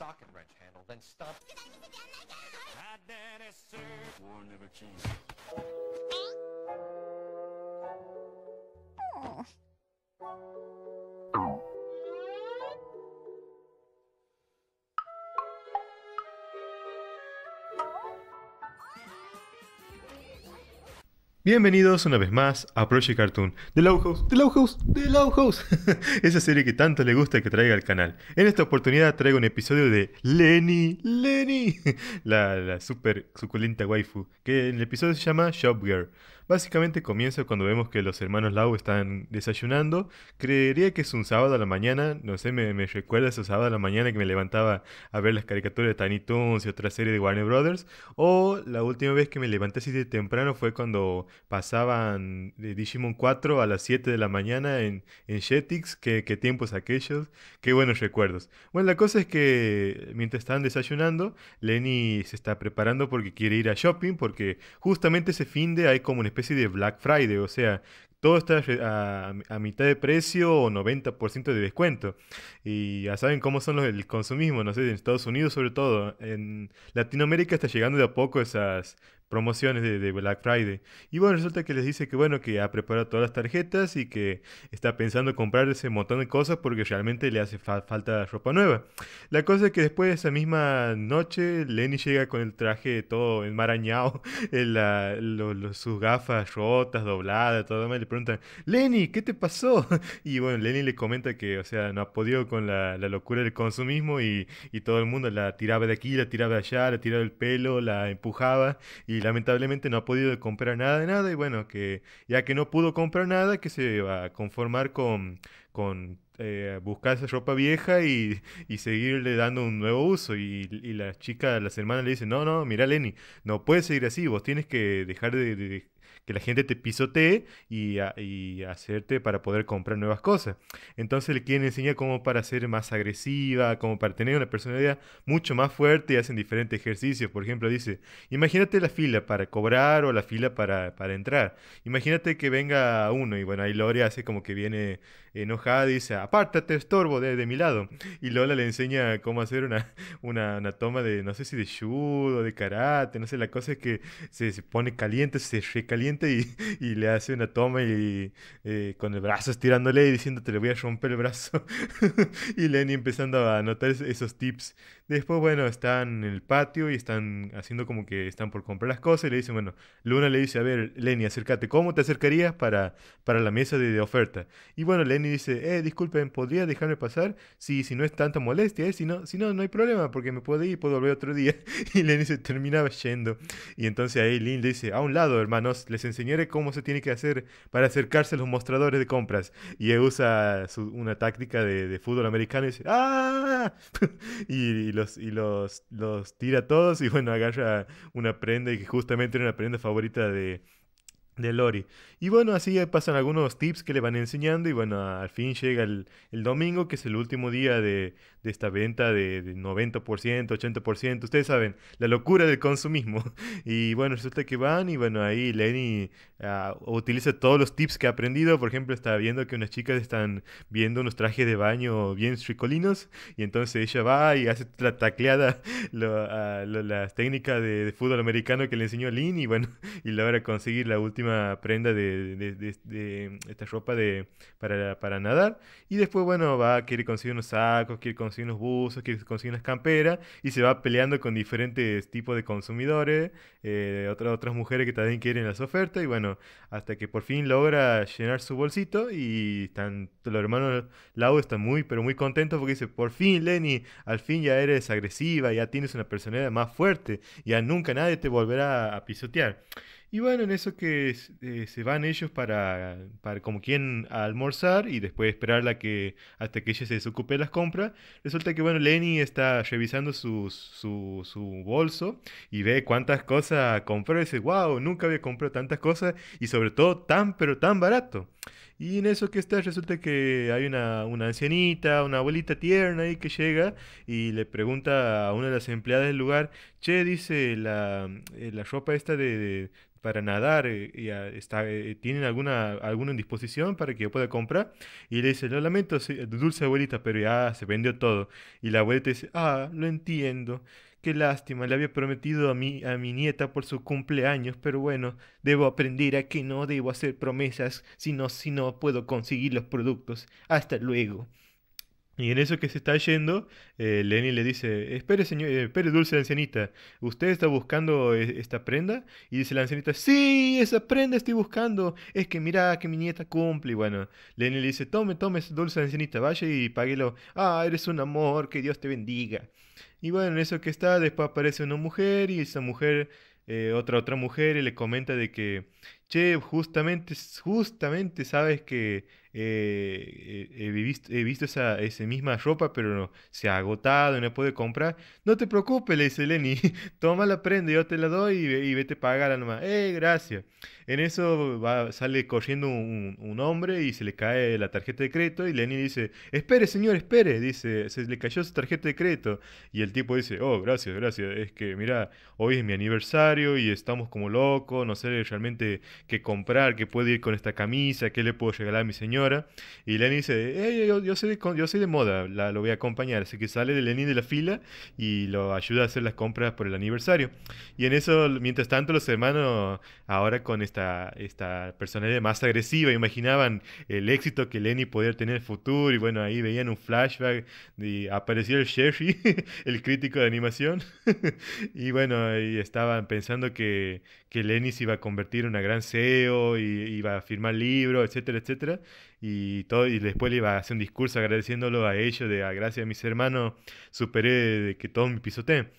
socket wrench handle, then stop. War never changed. Bienvenidos una vez más a Project Cartoon, The Low House, The Low House, The House, esa serie que tanto le gusta que traiga al canal. En esta oportunidad traigo un episodio de Lenny, Lenny, la, la super suculenta waifu, que en el episodio se llama Shop Girl. Básicamente comienza cuando vemos que los hermanos Lau están desayunando. Creería que es un sábado a la mañana, no sé, me, recuerda ese sábado a la mañana que me levantaba a ver las caricaturas de Tiny Toons y otra serie de Warner Brothers. O la última vez que me levanté así de temprano fue cuando pasaban de eh, Digimon 4 a las 7 de la mañana en, Jetix. Qué, tiempos aquellos, qué buenos recuerdos. Bueno, la cosa es que mientras están desayunando, Lenny se está preparando porque quiere ir a shopping, porque justamente ese fin de hay como una especie de Black Friday, o sea, todo está a, mitad de precio o 90% de descuento. Y ya saben cómo son los, del consumismo, no sé, en Estados Unidos sobre todo. En Latinoamérica está llegando de a poco esas promociones de, Black Friday. Y bueno, resulta que les dice que bueno, que ha preparado todas las tarjetas y que está pensando comprar ese montón de cosas porque realmente le hace falta ropa nueva. La cosa es que después de esa misma noche, Lenny llega con el traje todo enmarañado, en sus gafas rotas, dobladas, todo demás. Le preguntan, Lenny, ¿qué te pasó? Y bueno, Lenny le comenta que, o sea, no ha podido con la, locura del consumismo y, y todo el mundo la tiraba de aquí, la tiraba de allá, la tiraba del pelo, la empujaba y lamentablemente no ha podido comprar nada de nada y bueno, que ya que no pudo comprar nada, que se va a conformar con, con eh, esa ropa vieja y, y, seguirle dando un nuevo uso. Y, y la chica, las hermanas le dicen, no, no, mira Lenny, no puedes seguir así, vos tienes que dejar de, de que la gente te pisotee y, hacerte para poder comprar nuevas cosas. Entonces le quieren enseñar cómo para ser más agresiva, como para tener una personalidad mucho más fuerte y hacen diferentes ejercicios. Por ejemplo, dice, imagínate la fila para cobrar o la fila para, para entrar. Imagínate que venga uno y bueno, ahí Lore hace como que viene enojada dice, apártate, estorbo, de, mi lado. Y Lola le enseña cómo hacer una, una, una, toma de, no sé si de judo, de karate, no sé, la cosa es que se, pone caliente, se recalienta y, y, le hace una toma y eh, con el brazo estirándole y diciéndote, te le voy a romper el brazo. y Lenny empezando a anotar esos tips Después, bueno, están en el patio y están haciendo como que están por comprar las cosas y le dicen, bueno, Luna le dice, a ver, Lenny, acércate, ¿cómo te acercarías para, para la mesa de, oferta? Y bueno, Lenny dice, eh, disculpen, ¿podría dejarme pasar? si si no es tanta molestia, eh, si no, si no, no hay problema, porque me puedo ir, puedo volver otro día. Y Lenny se terminaba yendo. Y entonces ahí Lynn le dice, a un lado, hermanos, les enseñaré cómo se tiene que hacer para acercarse a los mostradores de compras. Y usa una táctica de, fútbol americano y dice, ¡ah! y, y y los, los tira todos y bueno, agarra una prenda y que justamente era una prenda favorita de, de Lori. Y bueno, así pasan algunos tips que le van enseñando y bueno, al fin llega el, domingo, que es el último día de, esta venta de, 90%, 80%, ustedes saben, la locura del consumismo. Y bueno, resulta que van y bueno, ahí Lenny ah, utiliza todos los tips que ha aprendido, por ejemplo, está viendo que unas chicas están viendo unos trajes de baño bien tricolinos y entonces ella va y hace la tacleada, ah, las técnicas de, fútbol americano que le enseñó Lynn y bueno, y logra conseguir la última prenda de, esta ropa de, para, para, nadar. Y después, bueno, va, quiere conseguir unos sacos, quiere conseguir unos buzos, quiere conseguir unas camperas y se va peleando con diferentes tipos de consumidores, eh, otras, otras mujeres que también quieren las ofertas y bueno, hasta que por fin logra llenar su bolsito y están, los hermanos Lau están muy, pero muy contentos porque dice, por fin Lenny, al fin ya eres agresiva, ya tienes una personalidad más fuerte, ya nunca nadie te volverá a pisotear. Y bueno, en eso que eh, se van ellos para, para, como quien almorzar y después esperar la que, hasta que ella se desocupe las compras. Resulta que, bueno, Lenny está revisando su, bolso y ve cuántas cosas compró y dice, wow, nunca había comprado tantas cosas y sobre todo tan, pero tan barato. Y en eso que está, resulta que hay una, ancianita, una abuelita tierna ahí que llega y le pregunta a una de las empleadas del lugar, che, dice, la, eh, ropa esta de, para nadar eh, y, eh, tienen alguna, alguna disposición para que yo pueda comprar. Y le dice, lo lamento, dulce abuelita, pero ya se vendió todo. Y la abuelita dice, ah, lo entiendo. Qué lástima, le había prometido a mi, a mi nieta por su cumpleaños, pero bueno, debo aprender a que no debo hacer promesas, sino si no puedo conseguir los productos. Hasta luego. Y en eso que se está yendo, eh, Lenny le dice, espere, señor, eh, espere, dulce ancianita, ¿usted está buscando eh, esta prenda? Y dice la ancianita, sí, esa prenda estoy buscando, es que mira que mi nieta cumple. Y bueno, Lenny le dice, tome, tome, dulce ancianita, vaya y páguelo. Ah, eres un amor, que Dios te bendiga. Y bueno, en eso que está, después aparece una mujer y esa mujer, eh, otra otra mujer, y le comenta de que, che, justamente, justamente sabes que eh, eh, he, visto, esa, misma ropa, pero no, se ha agotado y no puede comprar. No te preocupes, le dice Lenny, toma la prenda, yo te la doy y, vete vete la nomás. ¡Eh, gracias! En eso va, sale corriendo un, hombre y se le cae la tarjeta de crédito y Lenny dice, espere señor, espere, dice, se le cayó su tarjeta de crédito. Y el tipo dice, oh, gracias, gracias, es que mira, hoy es mi aniversario y estamos como locos, no sé realmente qué comprar, qué puedo ir con esta camisa, qué le puedo regalar a mi señor y Lenny dice, yo, yo, soy de, moda, la, lo voy a acompañar. Así que sale Lenny de la fila y lo ayuda a hacer las compras por el aniversario. Y en eso, mientras tanto, los hermanos, ahora con esta, esta personalidad más agresiva, imaginaban el éxito que Lenny podía tener en el futuro y bueno, ahí veían un flashback y apareció el Sherry, el crítico de animación. y bueno, ahí estaban pensando que, que Lenny se iba a convertir en una gran CEO y iba a firmar libros, etcétera, etcétera y todo y después le iba a hacer un discurso agradeciéndolo a ellos de ah, gracias a mis hermanos superé de que todo me pisoteen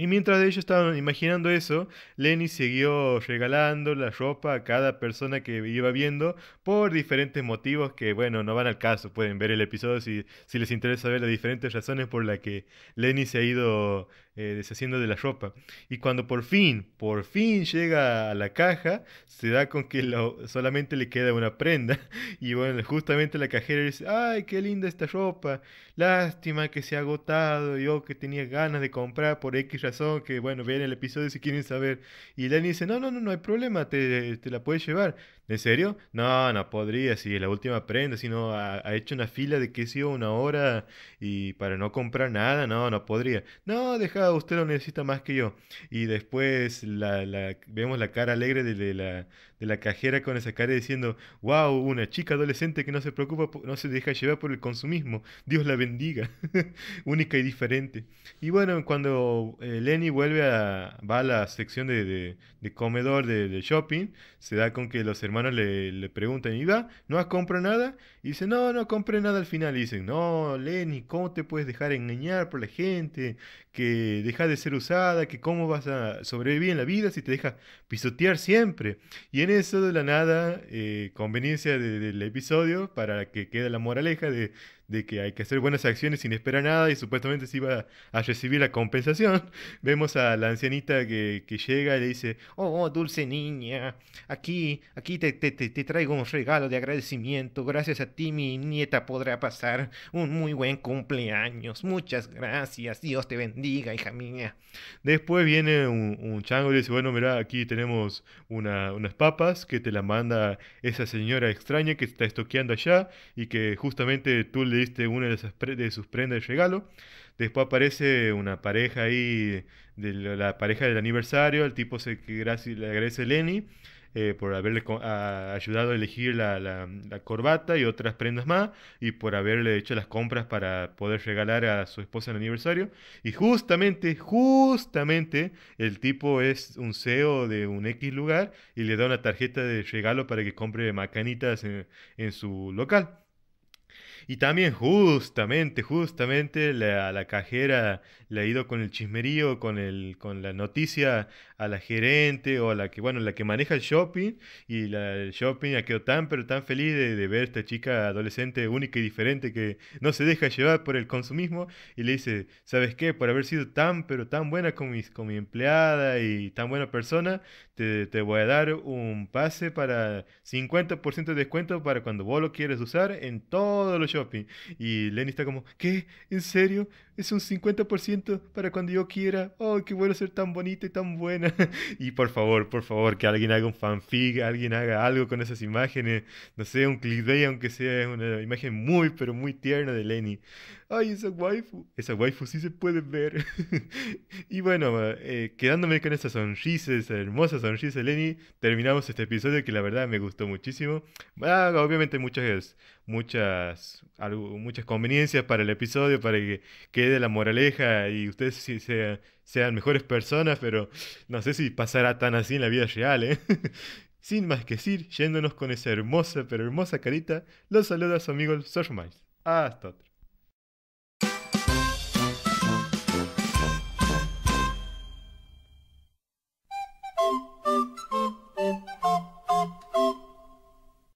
y mientras ellos estaban imaginando eso, Lenny siguió regalando la ropa a cada persona que iba viendo por diferentes motivos que, bueno, no van al caso. Pueden ver el episodio si, si les interesa ver las diferentes razones por las que Lenny se ha ido eh, deshaciendo de la ropa. Y cuando por fin, por fin llega a la caja, se da con que solamente le queda una prenda. Y bueno, justamente la cajera dice, ay, qué linda esta ropa. Lástima que se ha agotado. Yo que tenía ganas de comprar por X que bueno, vean el episodio si quieren saber. Y Lenny dice, no, no, no, no hay problema, te, la puedes llevar. ¿En serio? No, no podría, si es la última prenda, si no ha hecho una fila de que ha una hora y para no comprar nada, no, no podría. No, deja, usted lo necesita más que yo. Y después la, la, vemos la cara alegre de la, de la cajera con esa cara diciendo, wow, una chica adolescente que no se preocupa, no se deja llevar por el consumismo, Dios la bendiga, única y diferente. Y bueno, cuando eh, Lenny vuelve a, va a la sección de, comedor de, shopping, se da con que los hermanos le, le preguntan, ¿y va? ¿No has comprado nada? Y dice, no, no compré nada al final. Y dicen, no, Lenny, ¿cómo te puedes dejar engañar por la gente? Que deja de ser usada, que cómo vas a sobrevivir en la vida si te dejas pisotear siempre. Y eso de la nada, eh, conveniencia del episodio, para que quede la moraleja de de que hay que hacer buenas acciones sin esperar nada y supuestamente se va a recibir la compensación. Vemos a la ancianita que, llega y le dice, oh, oh dulce niña, aquí, aquí te, traigo un regalo de agradecimiento. Gracias a ti mi nieta podrá pasar un muy buen cumpleaños. Muchas gracias. Dios te bendiga, hija mía. Después viene un, chango y dice, bueno, mira, aquí tenemos una, unas papas que te la manda esa señora extraña que está estoqueando allá y que justamente tú le diste una de sus, prendas de regalo. Después aparece una pareja ahí, de la pareja del aniversario, el tipo se, que le agradece a Lenny eh, por haberle ayudado a elegir la, corbata y otras prendas más, y por haberle hecho las compras para poder regalar a su esposa el aniversario. Y justamente, justamente, el tipo es un CEO de un X lugar y le da una tarjeta de regalo para que compre macanitas en su local. Y también justamente, justamente la, la cajera le ha ido con el chismerío, con, el, con la noticia a la gerente o a la que, bueno, la que maneja el shopping y la, el shopping ha quedó tan, pero tan feliz de, de, ver esta chica adolescente única y diferente que no se deja llevar por el consumismo y le dice, ¿sabes qué? Por haber sido tan, pero tan buena con, mis, con mi empleada y tan buena persona, te, te voy a dar un pase para 50% de descuento para cuando vos lo quieres usar en todos los shopping. Y Lenny está como, ¿qué? ¿En serio? Es un 50% para cuando yo quiera. Oh, qué bueno ser tan bonita y tan buena. y por favor, por favor, que alguien haga un fanfic, alguien haga algo con esas imágenes, no sé, un clickbait, aunque sea una imagen muy, pero muy tierna de Lenny. Ay, esa waifu, esa waifu sí se puede ver. y bueno, eh, quedándome con Esas sonrisas, hermosas sonrisas de Lenny, terminamos este episodio que la verdad me gustó muchísimo. Ah, obviamente muchas, muchas, algo, muchas conveniencias para el episodio, para que quede la moraleja y ustedes si se sean mejores personas, pero no sé si pasará tan así en la vida real, ¿eh? Sin más que decir, yéndonos con esa hermosa pero hermosa carita, los saluda su amigo Miles. Hasta otra.